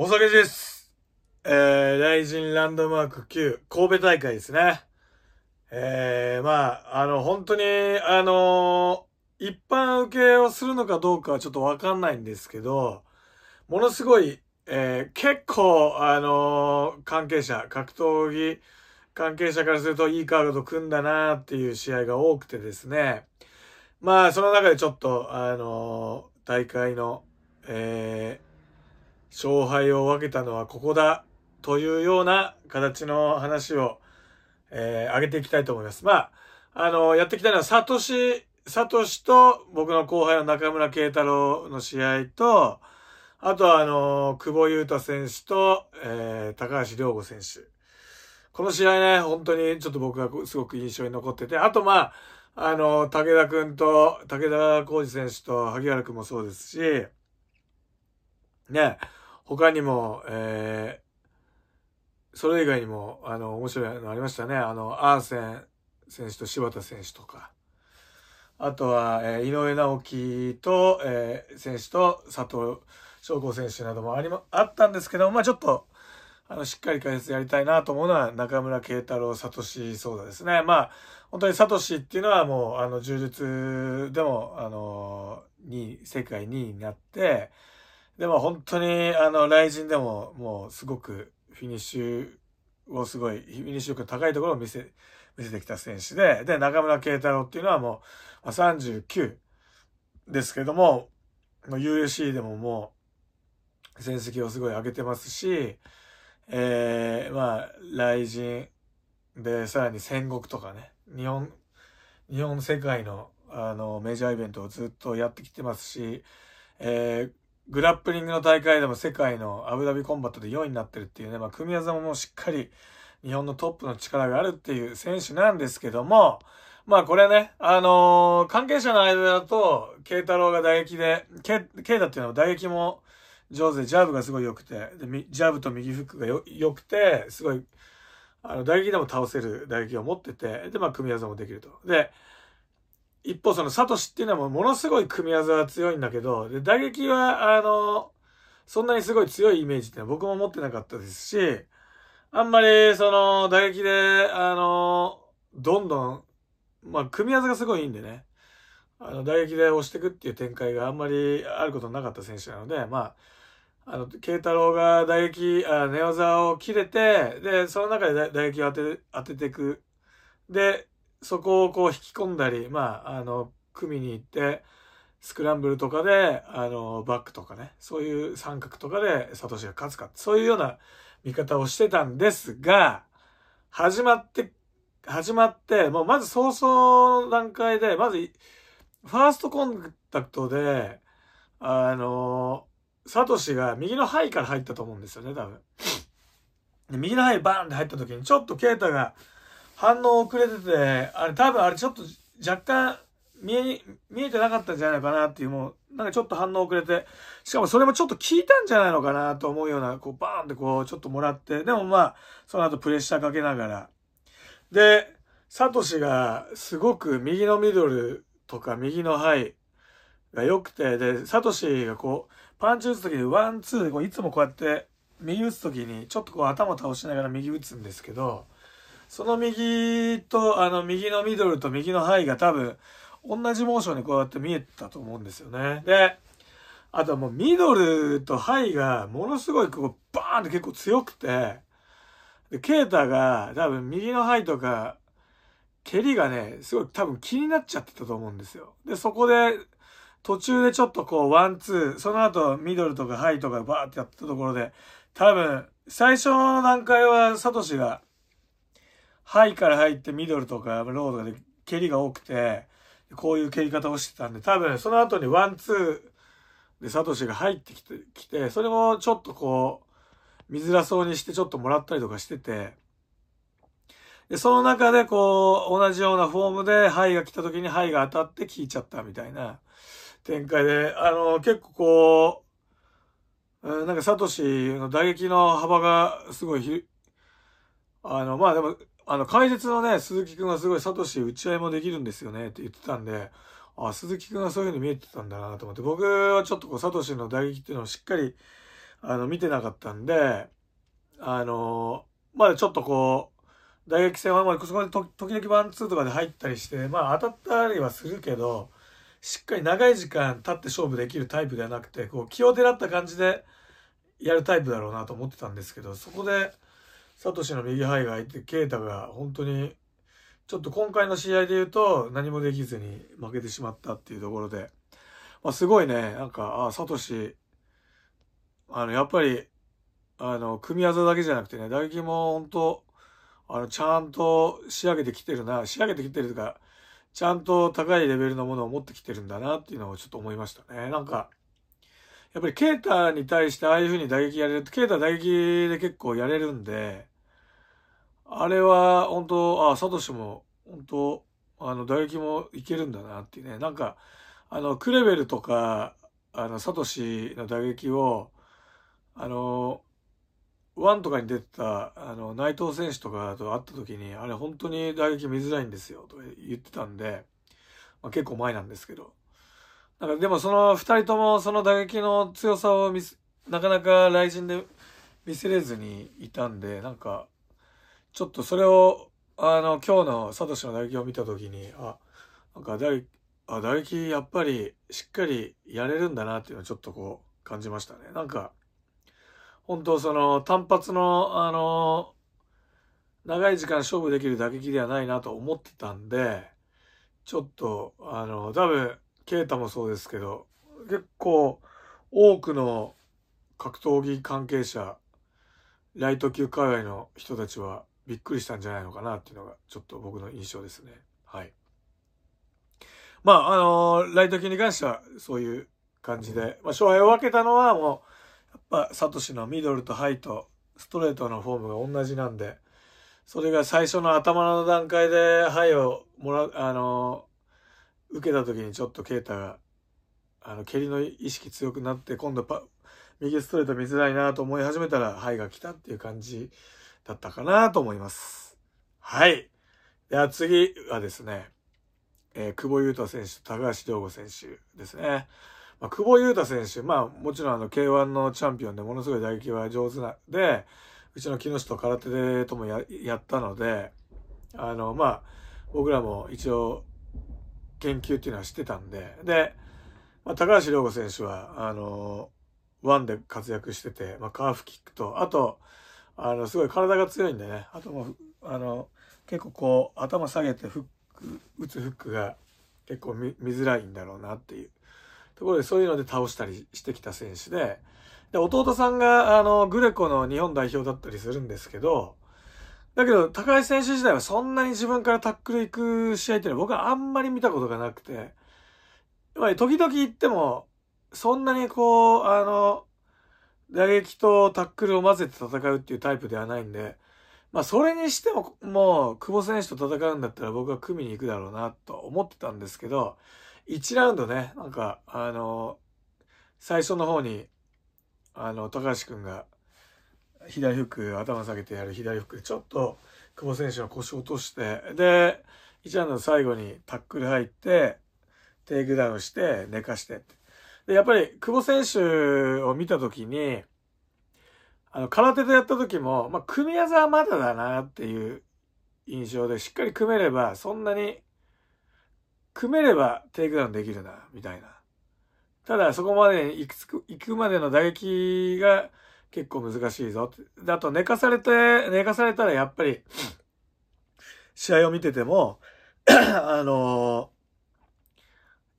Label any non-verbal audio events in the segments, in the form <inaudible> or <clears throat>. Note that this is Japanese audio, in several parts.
お酒です。えー、大臣ランドマーク9、神戸大会ですね。えー、まあ、あの、本当に、あのー、一般受けをするのかどうかはちょっとわかんないんですけど、ものすごい、えー、結構、あのー、関係者、格闘技関係者からするといいカードと組んだなっていう試合が多くてですね。まあ、その中でちょっと、あのー、大会の、えー、勝敗を分けたのはここだというような形の話を、えー、上げていきたいと思います。まあ、あの、やってきたのは、サトシ、サトシと僕の後輩の中村慶太郎の試合と、あとは、あの、久保優太選手と、えー、高橋良吾選手。この試合ね、本当にちょっと僕がすごく印象に残ってて、あとまあ、あの、武田くんと、武田浩二選手と萩原くんもそうですし、ね、他にも、えー、それ以外にも、あの、面白いのありましたね。あの、アーセン選手と柴田選手とか。あとは、えー、井上直樹と、えー、選手と佐藤翔吾選手などもあり、も、あったんですけど、まあちょっと、あの、しっかり解説やりたいなと思うのは中村慶太郎、佐藤氏、そうだですね。まあ、本当にサトシっていうのはもう、あの、柔術でも、あの、2位、世界2位になって、でも本当に、あの、雷神でも、もうすごくフィニッシュをすごい、フィニッシュ力の高いところを見せ、見せてきた選手で、で、中村慶太郎っていうのはもう、39ですけども、UFC でももう、戦績をすごい上げてますし、えー、まあ、雷神で、さらに戦国とかね、日本、日本世界の、あの、メジャーイベントをずっとやってきてますし、えー、グラップリングの大会でも世界のアブダビコンバットで4位になってるっていうね、まあ、組み技ももうしっかり日本のトップの力があるっていう選手なんですけども、まあこれね、あのー、関係者の間だと、慶太郎が打撃で、慶太っていうのは打撃も上手で、ジャブがすごい良くて、でジャブと右フックが良くて、すごい、あの、打撃でも倒せる打撃を持ってて、で、まあ組みせもできると。で、一方そのサトシっていうのはものすごい組み合わせは強いんだけど、で打撃は、あの、そんなにすごい強いイメージってのは僕も持ってなかったですし、あんまりその打撃で、あの、どんどん、まあ組み合わせがすごいいいんでね、あの打撃で押していくっていう展開があんまりあることなかった選手なので、まあ、あの、慶太郎が打撃、あ寝技を切れて、で、その中で打撃を当て、当てていく。で、そこをこう引き込んだり、まあ、あの、組みに行って、スクランブルとかで、あの、バックとかね、そういう三角とかでサトシが勝つか、そういうような見方をしてたんですが、始まって、始まって、もうまず早々の段階で、まず、ファーストコンタクトで、あの、サトシが右のイから入ったと思うんですよね、多分。で右のイバーンって入った時に、ちょっとケータが、反応遅れてて、あれ、多分あれちょっと若干見え、見えてなかったんじゃないかなっていう、もう、なんかちょっと反応遅れて、しかもそれもちょっと聞いたんじゃないのかなと思うような、こう、バーンってこう、ちょっともらって、でもまあ、その後プレッシャーかけながら。で、サトシがすごく右のミドルとか右のハイが良くて、で、サトシがこう、パンチ打つときにワン、ツーでこう、いつもこうやって、右打つときに、ちょっとこう頭倒しながら右打つんですけど、その右と、あの、右のミドルと右のハイが多分、同じモーションにこうやって見えたと思うんですよね。で、あともうミドルとハイがものすごいこうバーンって結構強くて、で、ケータが多分右のハイとか、蹴りがね、すごい多分気になっちゃってたと思うんですよ。で、そこで途中でちょっとこうワンツー、その後ミドルとかハイとかバーってやったところで、多分最初の段階はサトシがハイから入ってミドルとかロードで蹴りが多くて、こういう蹴り方をしてたんで、多分その後にワンツーでサトシが入ってきて、きてそれもちょっとこう、見づらそうにしてちょっともらったりとかしてて、で、その中でこう、同じようなフォームでハイが来た時にハイが当たって効いちゃったみたいな展開で、あの、結構こう、なんかサトシの打撃の幅がすごいあの、まあでも、あの、解説のね、鈴木くんがすごいサトシ打ち合いもできるんですよねって言ってたんで、あ、鈴木くんがそういうのに見えてたんだなと思って、僕はちょっとこう、サトシの打撃っていうのをしっかり、あの、見てなかったんで、あのー、まだちょっとこう、打撃戦は、まあ、そこで時々ワンツーとかで入ったりして、まあ当たったりはするけど、しっかり長い時間経って勝負できるタイプではなくて、こう、気をてらった感じでやるタイプだろうなと思ってたんですけど、そこで、サトシの右ハイが入って、ケイタが本当に、ちょっと今回の試合で言うと何もできずに負けてしまったっていうところで、まあ、すごいね、なんか、あ、サトシ、あの、やっぱり、あの、組み技だけじゃなくてね、打撃も本当あの、ちゃんと仕上げてきてるな、仕上げてきてるというか、ちゃんと高いレベルのものを持ってきてるんだなっていうのをちょっと思いましたね。なんか、やっぱりケータに対してああいうふうに打撃やれると、ケータ打撃で結構やれるんで、あれは本当、あ、サトシも本当、あの、打撃もいけるんだなっていうね。なんか、あの、クレベルとか、あの、サトシの打撃を、あの、ワンとかに出てた、あの、内藤選手とかと会った時に、あれ本当に打撃見づらいんですよ、とか言ってたんで、まあ、結構前なんですけど。なんかでもその二人ともその打撃の強さをなかなか雷神で見せれずにいたんで、なんか、ちょっとそれを、あの、今日のサトシの打撃を見たときに、あ、なんか打撃、あ、打撃やっぱりしっかりやれるんだなっていうのをちょっとこう感じましたね。なんか、本当その単発の、あの、長い時間勝負できる打撃ではないなと思ってたんで、ちょっと、あの、多分、ケ太タもそうですけど、結構多くの格闘技関係者、ライト級界隈の人たちは、びっくりしたんじゃないのかなっていうのが、ちょっと僕の印象ですね。はい。まあ、あのー、ライト級に関しては、そういう感じで、まあ、勝敗を分けたのは、もう、やっぱ、サトシのミドルとハイと、ストレートのフォームが同じなんで、それが最初の頭の段階で、ハイをもら、あのー、受けた時にちょっと啓太が、あの、蹴りの意識強くなって、今度パ、右ストレート見づらいなと思い始めたら、ハイが来たっていう感じだったかなと思います。はい。では次はですね、えー、久保優太選手と高橋良吾選手ですね。まあ、久保優太選手、まあもちろんあの K1 のチャンピオンでものすごい打撃は上手な、で、うちの木下空手でともややったので、あの、まあ、僕らも一応研究っていうのは知ってたんで、で、まあ、高橋良吾選手は、あの、ワンで活躍してて、まあ、カーフキックと、あと、あの、すごい体が強いんでね、あともう、あの、結構こう、頭下げてフック、打つフックが結構見見づらいんだろうなっていうところで、そういうので倒したりしてきた選手で、で、弟さんが、あの、グレコの日本代表だったりするんですけど、だけど、高橋選手自体はそんなに自分からタックル行く試合っていうのは僕はあんまり見たことがなくて、やっぱり時々行っても、そんなにこう、あの、打撃とタックルを混ぜて戦うっていうタイプではないんで、まあそれにしても、もう久保選手と戦うんだったら僕は組みに行くだろうなと思ってたんですけど、1ラウンドね、なんか、あの、最初の方に、あの、高橋君が左フック、頭下げてやる左フックでちょっと久保選手は腰を落として、で、1ラウンドの最後にタックル入って、テイクダウンして、寝かしてってで、やっぱり、久保選手を見たときに、あの、空手でやった時も、まあ、組み技はまだだなっていう印象で、しっかり組めれば、そんなに、組めればテイクダウンできるな、みたいな。ただ、そこまで行く、行くまでの打撃が結構難しいぞ。だと、寝かされて、寝かされたらやっぱり、試合を見てても <clears throat> あのー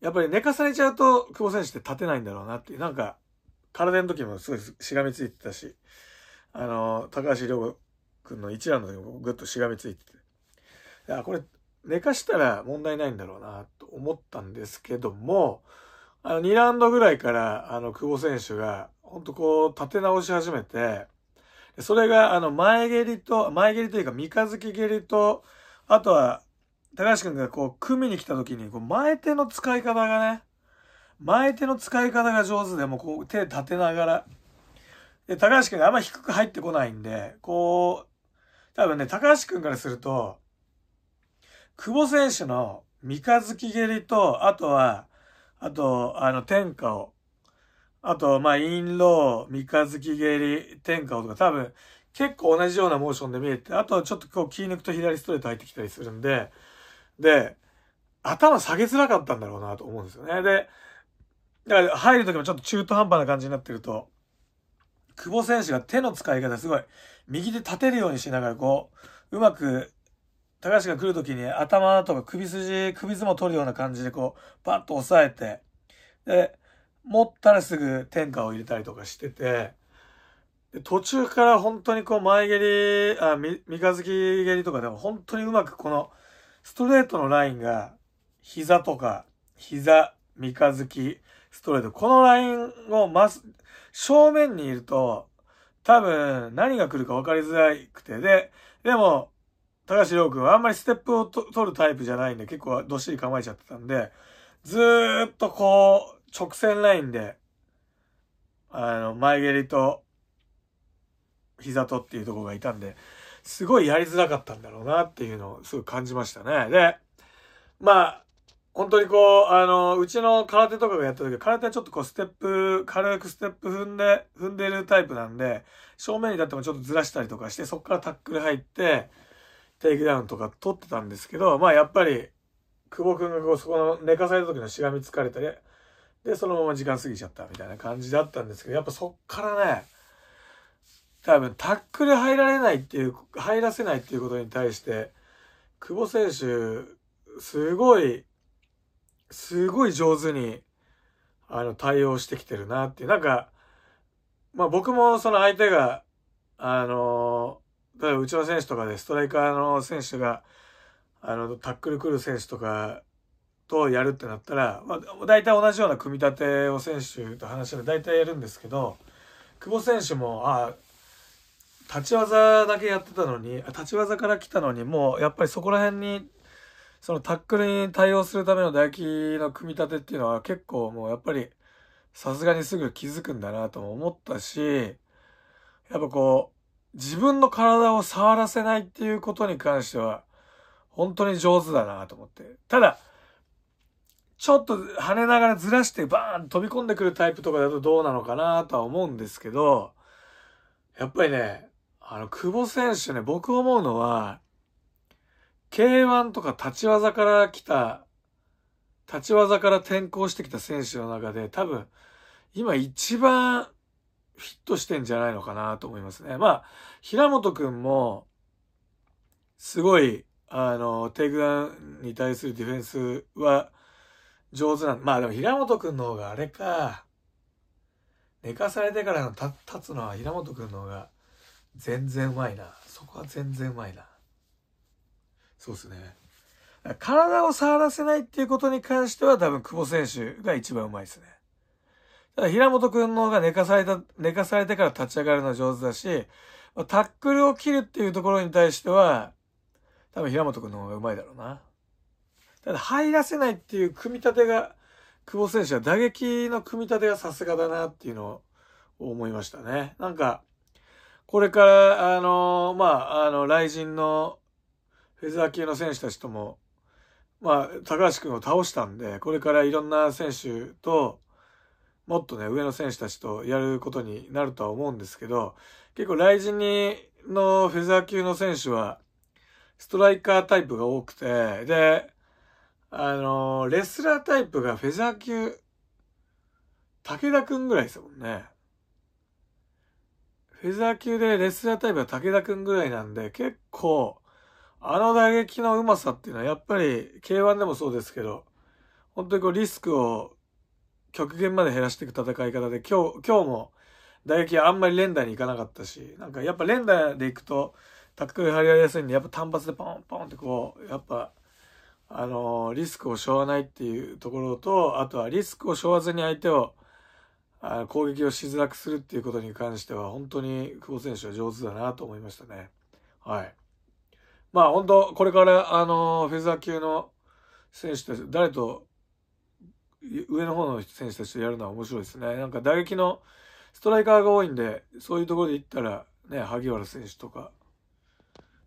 やっぱり寝かされちゃうと、久保選手って立てないんだろうなっていう。なんか、体の時もすごいしがみついてたし、あの、高橋良君の一覧の時もぐっとしがみついてて。あ、これ、寝かしたら問題ないんだろうなと思ったんですけども、あの、2ラウンドぐらいから、あの、久保選手が、ほんとこう、立て直し始めて、それが、あの、前蹴りと、前蹴りというか、三日月蹴りと、あとは、高橋くんがこう、組みに来た時に、こう、前手の使い方がね、前手の使い方が上手で、もこう、手立てながら。で、高橋くんがあんま低く入ってこないんで、こう、多分ね、高橋くんからすると、久保選手の三日月蹴りと、あとは、あと、あの、天下を、あと、まあ、インロー、三日月蹴り、天下をとか、多分、結構同じようなモーションで見えて、あとはちょっとこう、気抜くと左ストレート入ってきたりするんで、で、頭下げづらかったんだろうなと思うんですよね。で、だから入る時もちょっと中途半端な感じになってると、久保選手が手の使い方すごい、右で立てるようにしながらこう、うまく、高橋が来る時に頭とか首筋、首相撲取るような感じでこう、パッと押さえて、で、持ったらすぐ天下を入れたりとかしてて、途中から本当にこう前蹴り、あ、三日月蹴りとかでも本当にうまくこのストレートのラインが、膝とか、膝、三日月、ストレート。このラインをまず、正面にいると、多分何が来るか分かりづらくて、で、でも、高橋く君はあんまりステップを取るタイプじゃないんで、結構どっしり構えちゃってたんで、ずーっとこう、直線ラインで、あの、前蹴りと、膝とっていうとこがいたんで、すごいやりづらかったんだろうなっていうのをすごい感じましたね。で、まあ、本当にこう、あの、うちの空手とかがやった時、空手はちょっとこうステップ、軽くステップ踏んで、踏んでるタイプなんで、正面に立ってもちょっとずらしたりとかして、そこからタックル入って、テイクダウンとか取ってたんですけど、まあやっぱり、久保くんがこう、そこの寝かされた時のしがみつかれたり、で、そのまま時間過ぎちゃったみたいな感じだったんですけど、やっぱそっからね、多分タックル入られないっていう、入らせないっていうことに対して、久保選手、すごい、すごい上手に、あの、対応してきてるなっていう。なんか、まあ僕もその相手が、あの、例えばうちの選手とかでストライカーの選手が、あの、タックル来る選手とかとやるってなったら、まあ大体同じような組み立てを選手と話して大体やるんですけど、久保選手も、ああ、立ち技だけやってたのに立ち技から来たのにもうやっぱりそこら辺にそのタックルに対応するための打撃の組み立てっていうのは結構もうやっぱりさすがにすぐ気づくんだなとも思ったしやっぱこう自分の体を触らせないっていうことに関しては本当に上手だなと思ってただちょっと跳ねながらずらしてバーン飛び込んでくるタイプとかだとどうなのかなとは思うんですけどやっぱりねあの、久保選手ね、僕思うのは、K1 とか立ち技から来た、立ち技から転向してきた選手の中で、多分、今一番フィットしてんじゃないのかなと思いますね。まあ、平本くんも、すごい、あの、テイクダウンに対するディフェンスは上手なん。まあでも平本くんの方があれか。寝かされてからの立つのは平本くんの方が全然うまいな。そこは全然うまいな。そうですね。体を触らせないっていうことに関しては多分久保選手が一番うまいですね。ただ平本くんの方が寝かされた、寝かされてから立ち上がるのは上手だし、タックルを切るっていうところに対しては、多分平本くんの方がうまいだろうな。ただ入らせないっていう組み立てが、久保選手は打撃の組み立てがさすがだなっていうのを思いましたね。なんか、これから、あの、まあ、あの、雷神のフェザー級の選手たちとも、まあ、高橋君を倒したんで、これからいろんな選手と、もっとね、上の選手たちとやることになるとは思うんですけど、結構雷神にのフェザー級の選手は、ストライカータイプが多くて、で、あの、レスラータイプがフェザー級、武田くんぐらいですもんね。フェザー級でレスラータイプは武田くんぐらいなんで、結構、あの打撃のうまさっていうのはやっぱり K1 でもそうですけど、本当にこうリスクを極限まで減らしていく戦い方で、今日、今日も打撃はあんまり連打に行かなかったし、なんかやっぱ連打で行くと、タックル張り合いやすいんで、やっぱ単発でポンポンってこう、やっぱ、あのー、リスクを背負わないっていうところと、あとはリスクを背負わずに相手をあ攻撃をしづらくするっていうことに関しては、本当に久保選手は上手だなと思いましたね。はい。まあ本当、これから、あのフェザー級の選手たち、誰と、上の方の選手たちとやるのは面白いですね。なんか打撃のストライカーが多いんで、そういうところで行ったら、ね、萩原選手とか、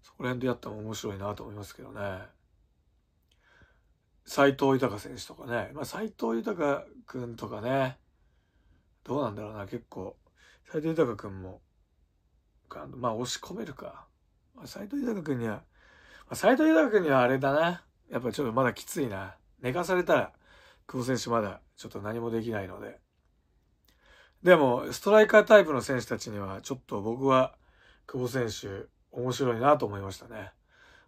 そこら辺でやっても面白いなと思いますけどね。斎藤豊選手とかね。まあ、斎藤豊君とかね。どうなんだろうな、結構。斎藤豊君も、まあ、押し込めるか。斎藤豊君には、ま斎藤豊君にはあれだな。やっぱちょっとまだきついな。寝かされたら、久保選手まだちょっと何もできないので。でも、ストライカータイプの選手たちには、ちょっと僕は、久保選手、面白いなと思いましたね。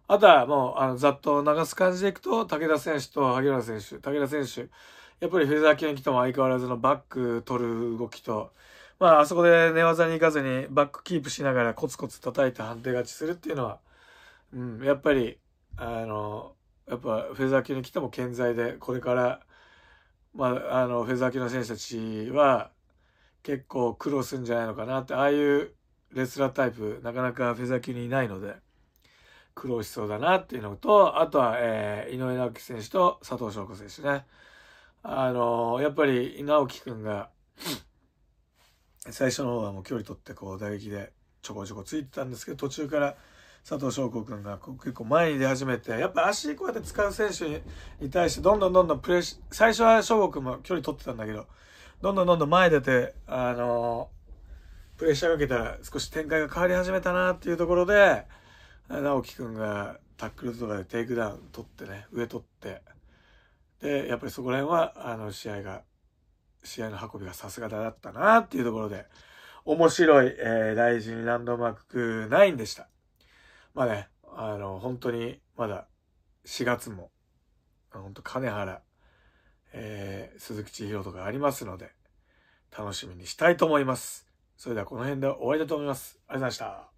あとは、もう、あの、ざっと流す感じでいくと、武田選手と萩原選手、武田選手、やっぱりフェザー級に来ても相変わらずのバック取る動きと、まあ、あそこで寝技に行かずにバックキープしながらコツコツ叩いて判定勝ちするっていうのは、うん、やっぱり、あの、やっぱフェザー級に来ても健在で、これから、まあ、あの、フェザー級の選手たちは結構苦労するんじゃないのかなって、ああいうレスラータイプ、なかなかフェザー級にいないので、苦労しそうだなっていうのと、あとは、えー、井上直樹選手と佐藤翔子選手ね。あの、やっぱり直樹くんが、最初の方はもう距離取ってこう打撃でちょこちょこついてたんですけど、途中から佐藤翔子君が結構前に出始めて、やっぱ足こうやって使う選手に対してどんどんどんどんプレッ最初は翔子君も距離取ってたんだけど、どんどんどんどん前出て、あの、プレッシャーかけたら少し展開が変わり始めたなっていうところで、直樹君がタックルとかでテイクダウン取ってね、上取って、でやっぱりそこら辺は、あの、試合が、試合の運びがさすがだったなっていうところで、面白い、えー、大事にランドマーク9でした。まあね、あの、本当に、まだ、4月も、本当金原、えー、鈴木千尋とかありますので、楽しみにしたいと思います。それではこの辺で終わりだと思います。ありがとうございました。